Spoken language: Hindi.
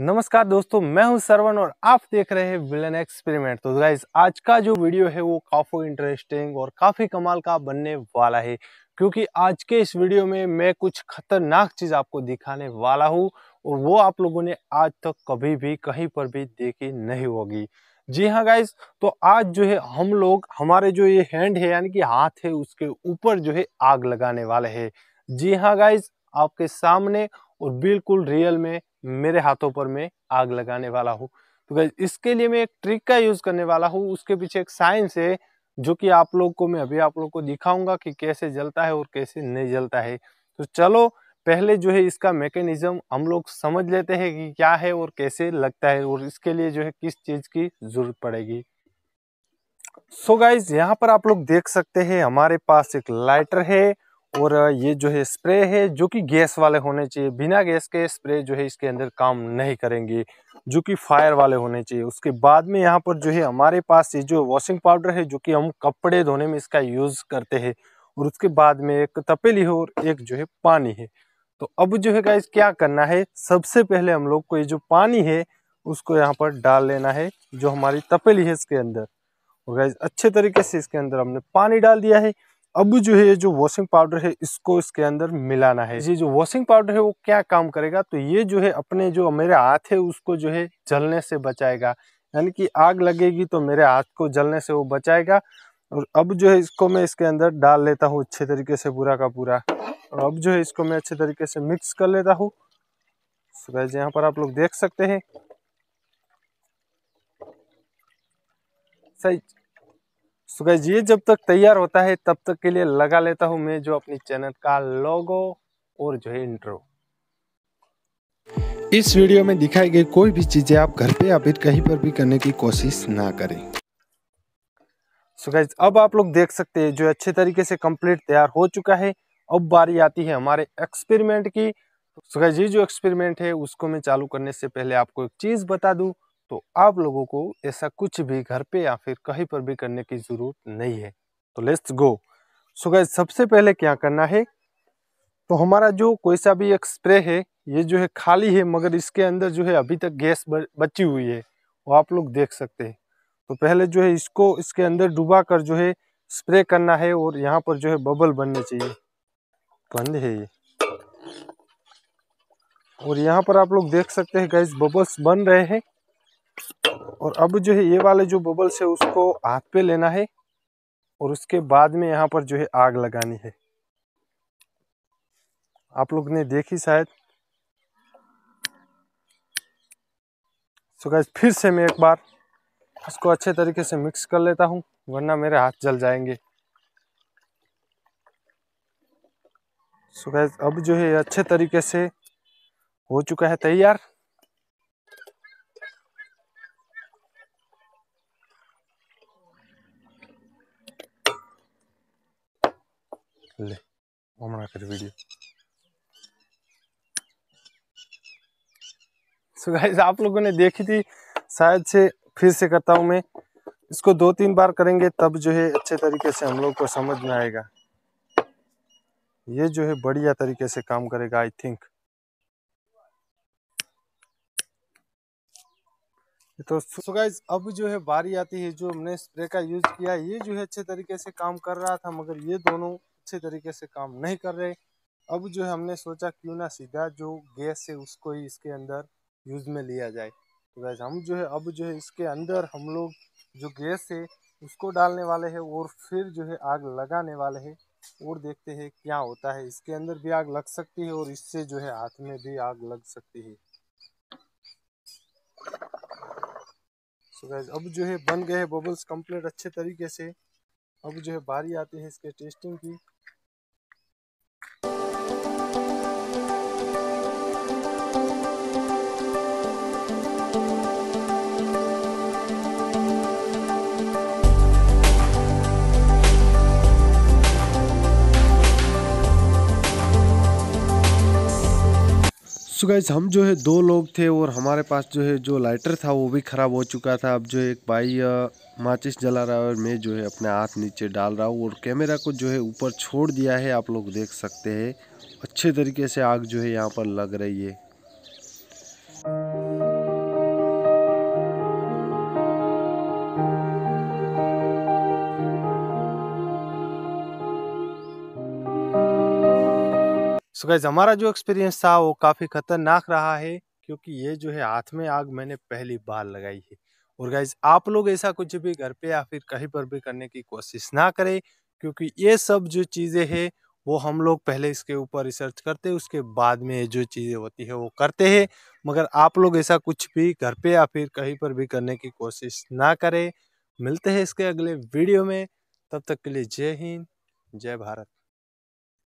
नमस्कार दोस्तों मैं हूं सरवन और आप देख रहे हैं विलन एक्सपेरिमेंट तो गाइज आज का जो वीडियो है वो काफ़ी इंटरेस्टिंग और काफ़ी कमाल का बनने वाला है क्योंकि आज के इस वीडियो में मैं कुछ खतरनाक चीज़ आपको दिखाने वाला हूं और वो आप लोगों ने आज तक तो कभी भी कहीं पर भी देखी नहीं होगी जी हाँ गाइज तो आज जो है हम लोग हमारे जो ये हैंड है यानी कि हाथ है उसके ऊपर जो है आग लगाने वाले है जी हाँ गाइज आपके सामने और बिल्कुल रियल में मेरे हाथों पर मैं आग लगाने वाला हूँ तो इसके लिए मैं एक ट्रिक का यूज़ करने वाला हूँ उसके पीछे एक साइंस है जो कि आप लोग को मैं अभी आप लोग को दिखाऊंगा कि कैसे जलता है और कैसे नहीं जलता है तो चलो पहले जो है इसका मैकेनिज्म हम लोग समझ लेते हैं कि क्या है और कैसे लगता है और इसके लिए जो है किस चीज़ की ज़रूरत पड़ेगी सो गाइज यहाँ पर आप लोग देख सकते हैं हमारे पास एक लाइटर है और ये जो है स्प्रे है जो कि गैस वाले होने चाहिए बिना गैस के स्प्रे जो है इसके अंदर काम नहीं करेंगे जो कि फायर वाले होने चाहिए उसके बाद में यहाँ पर जो है हमारे पास ये जो वॉशिंग पाउडर है जो कि हम कपड़े धोने में इसका यूज़ करते हैं और उसके बाद में एक तपेली है और एक जो है पानी है तो अब जो है गाइज क्या करना है सबसे पहले हम लोग को ये जो पानी है उसको यहाँ पर डाल लेना है जो हमारी तपेली है इसके अंदर और गाइज अच्छे तरीके से इसके अंदर हमने पानी डाल दिया है अब जो है जो वॉशिंग पाउडर है इसको इसके अंदर मिलाना है ये जो वॉशिंग पाउडर है वो क्या काम करेगा तो ये जो है अपने जो मेरे हाथ है उसको जो है जलने से बचाएगा यानी कि आग लगेगी तो मेरे हाथ को जलने से वो बचाएगा और अब जो है इसको मैं इसके अंदर डाल लेता हूँ अच्छे तरीके से पूरा का पूरा और अब जो है इसको मैं अच्छे तरीके से मिक्स कर लेता हूँ यहाँ पर आप लोग देख सकते हैं सही सो ये जब तक तैयार होता है तब तक के लिए लगा लेता हूं मैं जो अपनी चैनल का लोगो और जो है इंट्रो इस वीडियो में दिखाई गई कोई भी चीज़ें आप घर पे या फिर कहीं पर भी करने की कोशिश ना करें सो so अब आप लोग देख सकते हैं जो अच्छे तरीके से कंप्लीट तैयार हो चुका है अब बारी आती है हमारे एक्सपेरिमेंट की सो so ये जो एक्सपेरिमेंट है उसको मैं चालू करने से पहले आपको एक चीज़ बता दू तो आप लोगों को ऐसा कुछ भी घर पे या फिर कहीं पर भी करने की ज़रूरत नहीं है तो लेट्स गो सो गैस सबसे पहले क्या करना है तो हमारा जो कोई सा भी एक स्प्रे है ये जो है खाली है मगर इसके अंदर जो है अभी तक गैस बची हुई है वो आप लोग देख सकते हैं तो पहले जो है इसको इसके अंदर डुबा कर जो है स्प्रे करना है और यहाँ पर जो है बबल बनने चाहिए तो बंद है ये और यहाँ पर आप लोग देख सकते हैं गैस बबल्स बन रहे हैं और अब जो है ये वाले जो बबल्स है उसको हाथ पे लेना है और उसके बाद में यहाँ पर जो है आग लगानी है आप लोग ने देखी शायद सो फिर से मैं एक बार इसको अच्छे तरीके से मिक्स कर लेता हूँ वरना मेरे हाथ जल जाएंगे सो अब जो है अच्छे तरीके से हो चुका है तैयार ले હમણાં कर वीडियो सो गाइस आप लोगों ने देखी थी शायद से फिर से करता हूँ मैं इसको दो तीन बार करेंगे तब जो है अच्छे तरीके से हम लोग को समझ में आएगा ये जो है बढ़िया तरीके से काम करेगा आई थिंक तो सो अब जो है बारी आती है जो हमने स्प्रे का यूज किया ये जो है अच्छे तरीके से काम कर रहा था मगर ये दोनों अच्छे तरीके से काम नहीं कर रहे अब जो है हमने सोचा क्यों ना सीधा जो गैस है उसको ही इसके अंदर यूज़ में लिया जाए तो गैस हम जो है अब जो है इसके अंदर हम लोग जो गैस है उसको डालने वाले हैं और फिर जो है आग लगाने वाले हैं और देखते हैं क्या होता है इसके अंदर भी आग लग सकती है और इससे जो है हाथ में भी आग लग सकती है सो so अब जो है बन गए बबल्स कंप्लीट अच्छे तरीके से अब जो है बारी आती है इसके टेस्टिंग की सो गाइज हम जो है दो लोग थे और हमारे पास जो है जो लाइटर था वो भी ख़राब हो चुका था अब जो है एक भाई माचिस जला रहा है और मैं जो है अपने हाथ नीचे डाल रहा हूँ और कैमरा को जो है ऊपर छोड़ दिया है आप लोग देख सकते हैं अच्छे तरीके से आग जो है यहाँ पर लग रही है सो गैज हमारा जो एक्सपीरियंस था वो काफ़ी ख़तरनाक रहा है क्योंकि ये जो है हाथ में आग मैंने पहली बार लगाई है और गाइज आप लोग ऐसा कुछ भी घर पे या फिर कहीं पर भी करने की कोशिश ना करें क्योंकि ये सब जो चीज़ें हैं वो हम लोग पहले इसके ऊपर रिसर्च करते हैं उसके बाद में ये जो चीज़ें होती है वो करते हैं मगर आप लोग ऐसा कुछ भी घर पे या फिर कहीं पर भी करने की कोशिश ना करें मिलते हैं इसके अगले वीडियो में तब तक के लिए जय हिंद जय भारत